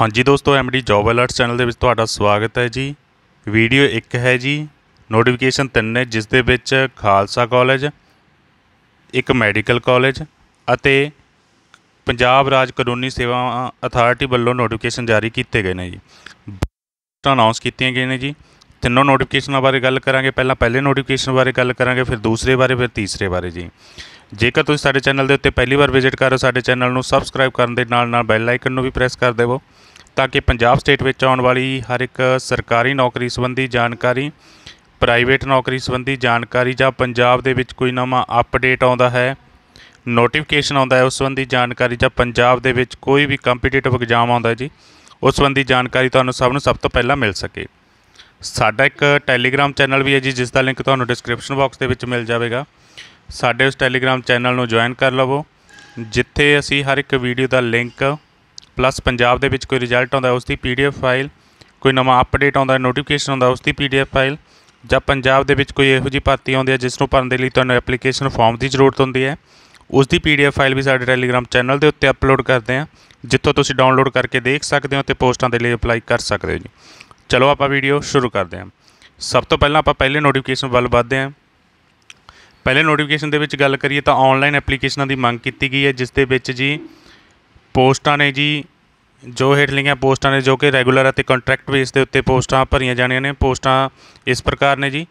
ਹਾਂਜੀ ਦੋਸਤੋ MD job alerts channel ਦੇ ਵਿੱਚ ਤੁਹਾਡਾ ਸਵਾਗਤ ਹੈ ਜੀ ਵੀਡੀਓ 1 ਹੈ ਜੀ ਨੋਟੀਫਿਕੇਸ਼ਨ 3 ਹੈ ਜਿਸ ਦੇ ਵਿੱਚ ਖਾਲਸਾ ਕਾਲਜ ਇੱਕ ਮੈਡੀਕਲ ਕਾਲਜ ਅਤੇ ਪੰਜਾਬ ਰਾਜ ਕਾਨੂੰਨੀ ਸੇਵਾ ਅਥਾਰਟੀ ਵੱਲੋਂ ਨੋਟੀਫਿਕੇਸ਼ਨ ਜਾਰੀ ਕੀਤੇ ਗਏ ਨੇ ਜੀ ਅਨਾਉਂਸ ਕੀਤੀਆਂ ਗਏ ਨੇ ਜੀ ਤਿੰਨੋਂ ਨੋਟੀਫਿਕੇਸ਼ਨਾਂ ਬਾਰੇ ਗੱਲ ਕਰਾਂਗੇ ਪਹਿਲਾਂ ਪਹਿਲੇ ਨੋਟੀਫਿਕੇਸ਼ਨ ਬਾਰੇ ਗੱਲ ਕਰਾਂਗੇ ਫਿਰ ਦੂਸਰੇ ਬਾਰੇ ਫਿਰ ਤੀਸਰੇ ਬਾਰੇ ਜੀ ਜੇਕਰ ਤੁਸੀਂ ਸਾਡੇ ਚੈਨਲ ਦੇ ਉੱਤੇ ਪਹਿਲੀ ਵਾਰ ਵਿਜ਼ਿਟ ਕਰ ਰਹੇ ਹੋ ਸਾਡੇ ਚੈਨਲ ਨੂੰ ਸਬਸਕ੍ਰਾਈਬ ਕਰਨ ਦੇ ਨਾਲ ਨਾਲ ਬੈਲ ਆਈਕਨ ਨੂੰ ਵੀ ਪ੍ਰੈਸ ਕਰ ਦੇਵੋ ਤਾਂ ਕਿ ਪੰਜਾਬ ਸਟੇਟ ਵਿੱਚ ਆਉਣ ਵਾਲੀ ਹਰ ਇੱਕ ਸਰਕਾਰੀ ਨੌਕਰੀ ਸੰਬੰਧੀ ਜਾਣਕਾਰੀ ਪ੍ਰਾਈਵੇਟ ਨੌਕਰੀ ਸੰਬੰਧੀ ਜਾਣਕਾਰੀ ਜਾਂ ਪੰਜਾਬ ਦੇ ਵਿੱਚ ਕੋਈ ਨਵਾਂ ਅਪਡੇਟ ਆਉਂਦਾ ਹੈ ਨੋਟੀਫਿਕੇਸ਼ਨ ਆਉਂਦਾ ਹੈ ਉਸ ਸੰਬੰਧੀ ਜਾਣਕਾਰੀ ਜਾਂ ਪੰਜਾਬ ਦੇ ਵਿੱਚ ਕੋਈ ਵੀ ਕੰਪੀਟੀਟਿਵ ਐਗਜ਼ਾਮ ਆਉਂਦਾ ਜੀ ਉਸ ਸੰਬੰਧੀ ਜਾਣਕਾਰੀ ਤੁਹਾਨੂੰ ਸਭ ਨੂੰ ਸਭ ਤੋਂ ਪਹਿਲਾਂ ਮਿਲ ਸਕੇ ਸਾਡਾ ਇੱਕ ਟੈਲੀਗ੍ਰam ਚੈਨਲ ਵੀ ਹੈ ਜੀ ਜਿਸ ਦਾ ਲਿੰਕ ਤੁਹਾਨੂੰ ਡਿਸਕ੍ਰਿਪਸ਼ਨ ਬਾਕਸ ਦੇ ਵਿੱਚ ਮਿਲ ਜਾਵੇਗਾ ਸਾਡੇ ਉਸ ਟੈਲੀਗ੍ਰam ਚੈਨਲ ਨੂੰ ਜੁਆਇਨ ਕਰ ਲਵੋ ਜਿੱਥੇ ਅਸੀਂ ਹਰ ਇੱਕ ਵੀਡੀਓ ਦਾ ਲਿੰਕ ਪਲੱਸ ਪੰਜਾਬ ਦੇ ਵਿੱਚ ਕੋਈ ਰਿਜ਼ਲਟ ਆਉਂਦਾ ਉਸ ਦੀ ਪੀਡੀਐਫ ਫਾਈਲ ਕੋਈ ਨਵਾਂ ਅਪਡੇਟ ਆਉਂਦਾ ਨੋਟੀਫਿਕੇਸ਼ਨ ਆਉਂਦਾ ਉਸ ਦੀ ਪੀਡੀਐਫ ਫਾਈਲ ਜਾਂ ਪੰਜਾਬ ਦੇ ਵਿੱਚ ਕੋਈ ਇਹੋ ਜਿਹੀ ਭਰਤੀ ਆਉਂਦੀ ਹੈ ਜਿਸ ਨੂੰ ਭਰਨ ਦੇ ਲਈ ਤੁਹਾਨੂੰ ਐਪਲੀਕੇਸ਼ਨ ਫਾਰਮ ਦੀ ਜ਼ਰੂਰਤ ਹੁੰਦੀ ਹੈ ਉਸ ਦੀ ਪੀਡੀਐਫ ਫਾਈਲ ਵੀ ਸਾਡੇ ਟੈਲੀਗ੍ਰam ਚੈਨਲ ਦੇ ਉੱਤੇ ਅਪਲੋਡ ਕਰਦੇ ਹਾਂ ਜਿੱਥੋਂ ਤੁਸੀਂ ਡਾਊਨਲੋਡ ਕਰਕੇ ਦੇਖ ਸਕਦੇ ਹੋ ਤੇ ਪੋਸਟਾਂ ਦੇ ਲਈ ਅਪਲਾਈ ਕਰ ਸਕਦੇ ਹੋ ਜੀ ਚਲੋ ਆਪਾਂ ਵੀਡੀਓ ਸ਼ੁਰੂ ਕਰਦੇ ਹਾਂ ਸਭ ਤੋਂ ਪਹਿਲਾਂ ਆਪਾਂ ਪਹਿਲੇ ਨੋਟੀਫਿਕੇਸ਼ਨ ਵੱਲ ਵਧਦੇ ਹਾਂ ਪਹਿਲੇ ਨੋਟੀਫਿਕੇਸ਼ਨ ਦੇ ਵਿੱਚ ਗੱਲ ਕਰੀਏ ਤਾਂ ਆਨਲਾਈਨ ਐਪਲੀਕੇਸ਼ਨਾਂ ਦੀ ਮੰਗ ਕੀਤੀ ਗਈ ਹੈ ਜਿਸ ਦੇ ਵਿੱਚ ਜੀ ਪੋਸਟਾਂ ਨੇ ਜੀ ਜੋ ਹੇਠ ਲਿਖੀਆਂ ਪੋਸਟਾਂ ਨੇ ਜੋ ਕਿ ਰੈਗੂਲਰ ਅਤੇ ਕੰਟਰੈਕਟ ਬੇਸ ਦੇ ਉੱਤੇ ਪੋਸਟਾਂ ਭਰੀਆਂ ਜਾਣੀਆਂ ਨੇ ਪੋਸਟਾਂ ਇਸ ਪ੍ਰਕਾਰ ਨੇ ਜੀ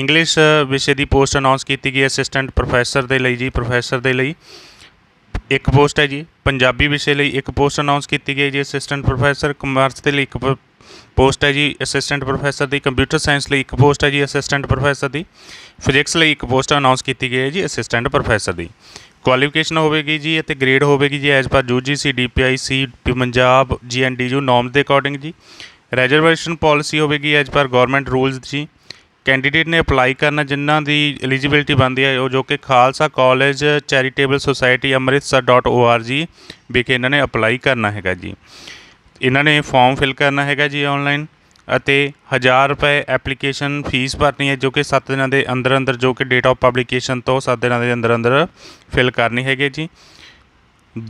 ਇੰਗਲਿਸ਼ ਵਿਸ਼ੇ ਦੀ ਪੋਸਟ ਅਨਾਉਂਸ ਕੀਤੀ ਗਈ ਹੈ ਅਸਿਸਟੈਂਟ ਪ੍ਰੋਫੈਸਰ ਦੇ ਲਈ ਜੀ ਪ੍ਰੋਫੈਸਰ ਦੇ ਲਈ ਇੱਕ ਪੋਸਟ ਹੈ ਜੀ ਪੰਜਾਬੀ ਵਿਸ਼ੇ ਲਈ ਇੱਕ ਪੋਸਟ ਅਨਾਉਂਸ ਕੀਤੀ ਗਈ ਹੈ ਜੀ ਅਸਿਸਟੈਂਟ ਪ੍ਰੋਫੈਸਰ ਕਮਰਸ ਦੇ ਲਈ ਇੱਕ ਪੋਸਟ ਹੈ ਜੀ ਅਸਿਸਟੈਂਟ ਪ੍ਰੋਫੈਸਰ ਦੀ ਕੰਪਿਊਟਰ ਸਾਇੰਸ ਲਈ ਇੱਕ ਪੋਸਟ ਹੈ ਜੀ ਅਸਿਸਟੈਂਟ ਪ੍ਰੋਫੈਸਰ ਦੀ ਫਿਜ਼ਿਕਸ ਲਈ ਇੱਕ ਪੋਸਟ ਅਨਾਉਂਸ ਕੀਤੀ ਗਈ ਹੈ ਜੀ ਅਸਿਸਟੈਂਟ ਪ੍ਰੋਫੈਸਰ ਦੀ ਕੁਆਲੀਫਿਕੇਸ਼ਨ ਹੋਵੇਗੀ ਜੀ ਅਤੇ ਗ੍ਰੇਡ ਹੋਵੇਗੀ ਜੀ as per UGC DPIC Punjab GNDU norms ਦੇ ਅਕੋਰਡਿੰਗ ਜੀ ਰਿਜ਼ਰਵੇਸ਼ਨ ਪਾਲਿਸੀ ਹੋਵੇਗੀ ਐਜ਼ ਪਰ ਗਵਰਨਮੈਂਟ ਰੂਲਸ ਜੀ ਕੈਂਡੀਡੇਟ ਨੇ ਅਪਲਾਈ ਕਰਨਾ ਜਿਨ੍ਹਾਂ ਦੀ ਐਲੀਜੀਬਿਲਟੀ ਬਣਦੀ ਹੈ ਉਹ ਜੋ ਕਿ Khalsa college charitable society amritsar.org ਵਿਖੇ ਇਹਨਾਂ ਨੇ ਅਪਲਾਈ ਕਰਨਾ ਹੈਗਾ ਜੀ ਇਹਨਾਂ ਨੇ ਫਾਰਮ ਫਿਲ ਕਰਨਾ ਹੈਗਾ ਜੀ ਆਨਲਾਈਨ ਅਤੇ 1000 ਰੁਪਏ ਐਪਲੀਕੇਸ਼ਨ ਫੀਸ ਭਰਨੀ ਹੈ ਜੋ ਕਿ 7 ਦਿਨਾਂ ਦੇ ਅੰਦਰ ਅੰਦਰ ਜੋ ਕਿ ਡੇਟ ਆਫ ਪਬਲੀਕੇਸ਼ਨ ਤੋਂ 7 ਦਿਨਾਂ ਦੇ ਅੰਦਰ ਅੰਦਰ ਫਿਲ ਕਰਨੀ ਹੈਗੀ ਜੀ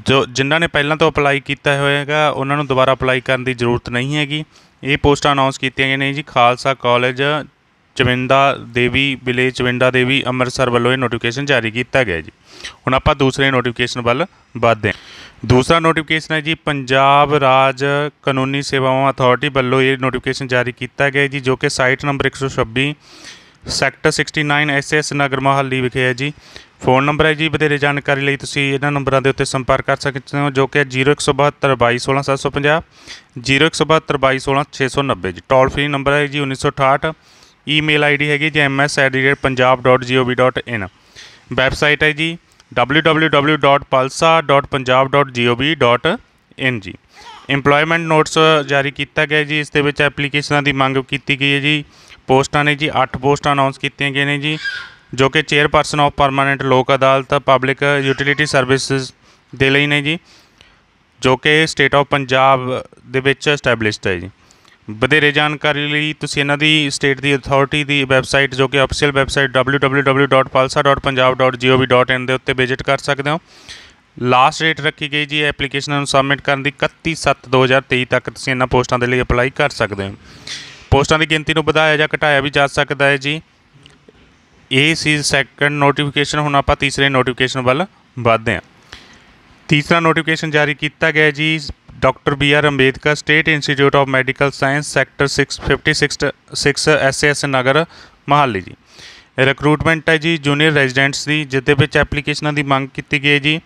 ਜੋ ਜਿਨ੍ਹਾਂ ਨੇ ਪਹਿਲਾਂ ਤੋਂ ਅਪਲਾਈ ਕੀਤਾ ਹੋਏਗਾ ਉਹਨਾਂ ਨੂੰ ਦੁਬਾਰਾ ਅਪਲਾਈ ਕਰਨ ਦੀ ਜ਼ਰੂਰਤ ਨਹੀਂ ਹੈਗੀ ਇਹ ਪੋਸਟ ਅਨਾਉਂਸ ਕੀਤੀਆਂ ਗਈਆਂ ਨੇ ਜੀ ਖਾਲਸਾ ਕਾਲਜ ਚਵਿੰਦਾ ਦੇਵੀ ਵਿਲੇਜ ਚਵਿੰਦਾ ਦੇਵੀ ਅੰਮ੍ਰਿਤਸਰ ਵੱਲੋਂ ਇਹ ਨੋਟੀਫਿਕੇਸ਼ਨ ਜਾਰੀ ਕੀਤਾ ਗਿਆ ਜੀ ਹੁਣ ਆਪਾਂ ਦੂਸਰੇ ਨੋਟੀਫਿਕੇਸ਼ਨ ਵੱਲ ਵਧਦੇ ਹਾਂ ਦੂਸਰਾ ਨੋਟੀਫਿਕੇਸ਼ਨ ਹੈ ਜੀ ਪੰਜਾਬ ਰਾਜ ਕਾਨੂੰਨੀ ਸੇਵਾਵਾਂ ਅਥਾਰਟੀ ਵੱਲੋਂ ਇਹ ਨੋਟੀਫਿਕੇਸ਼ਨ ਜਾਰੀ ਕੀਤਾ ਗਿਆ ਜੀ ਜੋ ਕਿ site number 126 sector 69 SS Nagar Mohali ਵਿਖੇ ਹੈ ਜੀ ਫੋਨ ਨੰਬਰ ਹੈ ਜੀ ਬਤੇਰੇ ਜਾਣਕਾਰੀ ਲਈ ਤੁਸੀਂ ਇਹਨਾਂ ਨੰਬਰਾਂ ਦੇ ਉੱਤੇ ਸੰਪਰਕ ਕਰ ਸਕਦੇ ਹੋ ਜੋ ਕਿ 01722216750 01722216690 ਜੀ ਟੋਲ ਫ੍ਰੀ ਨੰਬਰ ਹੈ ਜੀ 1968 ਈਮੇਲ ਆਈਡੀ ਹੈਗੀ ਜੀ ms@punjab.gov.in ਵੈਬਸਾਈਟ ਹੈ ਜੀ www.palsa.punjab.gov.in ਜੀ EMPLOYMENT ਨੋਟਸ ਜਾਰੀ ਕੀਤਾ ਗਿਆ ਜੀ ਇਸ ਦੇ ਵਿੱਚ ਐਪਲੀਕੇਸ਼ਨਾਂ ਦੀ ਮੰਗ ਕੀਤੀ ਗਈ ਹੈ ਜੀ ਪੋਸਟਾਂ ਨੇ ਜੀ 8 ਪੋਸਟਾਂ ਅਨਾਉਂਸ ਕੀਤੀਆਂ ਗਈਆਂ ਨੇ ਜੀ ਜੋ ਕਿ ਚੇਅਰਪਰਸਨ ਆਫ ਪਰਮਾਨੈਂਟ ਲੋਕ ਅਦਾਲਤ ਪਬਲਿਕ ਯੂਟਿਲਿਟੀ ਸਰਵਿਸਿਜ਼ ਦੇ ਲਈ ਨੇ ਜੀ ਜੋ ਕਿ ਸਟੇਟ ਆਫ ਪੰਜਾਬ ਦੇ ਵਿੱਚ ਸਟੈਬਲਿਸ਼ਡ ਹੈ ਜੀ ਵਧੇਰੇ ਜਾਣਕਾਰੀ ਲਈ ਤੁਸੀਂ ਇਹਨਾਂ ਦੀ ਸਟੇਟ ਦੀ ਅਥਾਰਟੀ ਦੀ ਵੈਬਸਾਈਟ ਜੋ ਕਿ ਅਫੀਸ਼ੀਅਲ ਵੈਬਸਾਈਟ www.palsa.punjab.gov.in ਦੇ ਉੱਤੇ ਵਿਜ਼ਿਟ ਕਰ ਸਕਦੇ ਹੋ ਲਾਸਟ ਡੇਟ ਰੱਖੀ ਗਈ ਜੀ ਐਪਲੀਕੇਸ਼ਨ ਨੂੰ ਸਬਮਿਟ ਕਰਨ ਦੀ 31/7/2023 ਤੱਕ ਤੁਸੀਂ ਇਹਨਾਂ ਪੋਸਟਾਂ ਦੇ ਲਈ ਅਪਲਾਈ ਕਰ ਸਕਦੇ ਹੋ ਪੋਸਟਾਂ ਦੀ ਗਿਣਤੀ ਨੂੰ ਵਧਾਇਆ ਜਾਂ ਘਟਾਇਆ ਵੀ ਜਾ ਸਕਦਾ ਹੈ ਜੀ ਇਹ ਸੀ ਸੈਕੰਡ ਨੋਟੀਫਿਕੇਸ਼ਨ ਹੁਣ ਆਪਾਂ ਤੀਸਰੇ ਨੋਟੀਫਿਕੇਸ਼ਨ ਵੱਲ ਵਧਦੇ ਹਾਂ ਤੀਸਰਾ ਨੋਟੀਫਿਕੇਸ਼ਨ ਜਾਰੀ ਕੀਤਾ ਗਿਆ ਜੀ doctor B R Ambedkar state institute of medical science sector 656 6 SS Nagar Mohali ਜੀ ਰਿਕਰੂਟਮੈਂਟ ਹੈ ਜੀ ਜੂਨੀਅਰ ਰੈਜ਼ੀਡੈਂਟਸ ਦੀ ਜਿੱਦੇ ਵਿੱਚ ਐਪਲੀਕੇਸ਼ਨਾਂ ਦੀ ਮੰਗ ਕੀਤੀ ਗਈ ਹੈ ਜੀ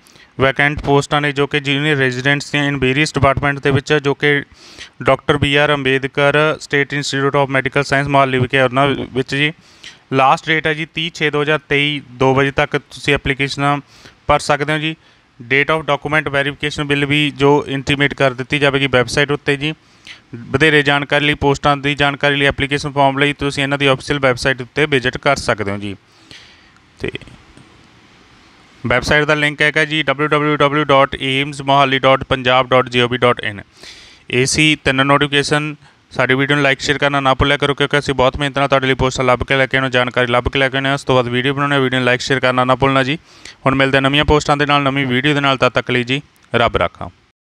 ਵੈਕੈਂਟ ਪੋਸਟਾਂ ਨੇ ਜੋ ਕਿ ਜੂਨੀਅਰ ਰੈਜ਼ੀਡੈਂਟਸ ਦੀਆਂ ਇਨ ਵੇਰੀਅਸ ਡਿਪਾਰਟਮੈਂਟ ਦੇ ਵਿੱਚ ਜੋ ਕਿ doctor B R Ambedkar state institute of medical science Mohali ਵਿਖੇ ਉਹਨਾਂ ਵਿੱਚ ਜੀ ਲਾਸਟ ਡੇਟ ਹੈ ਜੀ 30/6/2023 2 ਵਜੇ ਤੱਕ ਤੁਸੀਂ ਐਪਲੀਕੇਸ਼ਨਾਂ ਭਰ ਸਕਦੇ ਹੋ ਜੀ ਡੇਟ ਆਫ ਡਾਕੂਮੈਂਟ ਵੈਰੀਫਿਕੇਸ਼ਨ ਬਿੱਲ ਵੀ ਜੋ ਇੰਟੀਮੇਟ ਕਰ ਦਿੱਤੀ ਜਾਵੇਗੀ ਵੈਬਸਾਈਟ ਉੱਤੇ ਜੀ ਵਧੇਰੇ ਜਾਣਕਾਰੀ ਲਈ ਪੋਸਟਾਂ ਦੀ ਜਾਣਕਾਰੀ ਲਈ ਐਪਲੀਕੇਸ਼ਨ ਫਾਰਮ ਲਈ ਤੁਸੀਂ ਇਹਨਾਂ ਦੀ ਆਫੀਸ਼ੀਅਲ ਵੈਬਸਾਈਟ ਉੱਤੇ ਵਿਜ਼ਿਟ ਕਰ ਸਕਦੇ ਹੋ ਜੀ ਤੇ ਵੈਬਸਾਈਟ ਦਾ ਲਿੰਕ ਹੈਗਾ ਜੀ www.aimsmohali.punjab.gov.in ਏਸੀ ਤਿੰਨ ਨੋਟੀਫਿਕੇਸ਼ਨ ਸਾਡੀ ਵੀਡੀਓ ਨੂੰ ਲਾਈਕ ਸ਼ੇਅਰ ਕਰਨਾ ਨਾ ਭੁੱਲਿਆ ਕਰੋ ਕਿਉਂਕਿ ਅਸੀਂ ਬਹੁਤ ਮਿਹਨਤ ਨਾਲ ਤੁਹਾਡੇ ਲਈ ਪੋਸਟਾਂ ਲੱਭ ਕੇ ਲੈ ਕੇ ਆਉਣਾ ਜਾਣਕਾਰੀ ਲੱਭ ਕੇ ਲੈ ਕੇ ਆਉਣਾ ਉਸ ਤੋਂ ਬਾਅਦ ਵੀਡੀਓ ਬਣਾਉਣਾ ਵੀਡੀਓ ਨੂੰ ਲਾਈਕ ਸ਼ੇਅਰ ਕਰਨਾ ਨਾ ਭੁੱਲਣਾ ਜੀ ਹੁਣ ਮਿਲਦੇ ਨਵੀਆਂ ਪੋਸਟਾਂ ਦੇ ਨਾਲ ਨਵੀਂ ਵੀਡੀਓ ਦੇ ਨਾਲ ਤਦ ਤੱਕ ਲਈ ਜੀ ਰੱਬ ਰਾਖਾ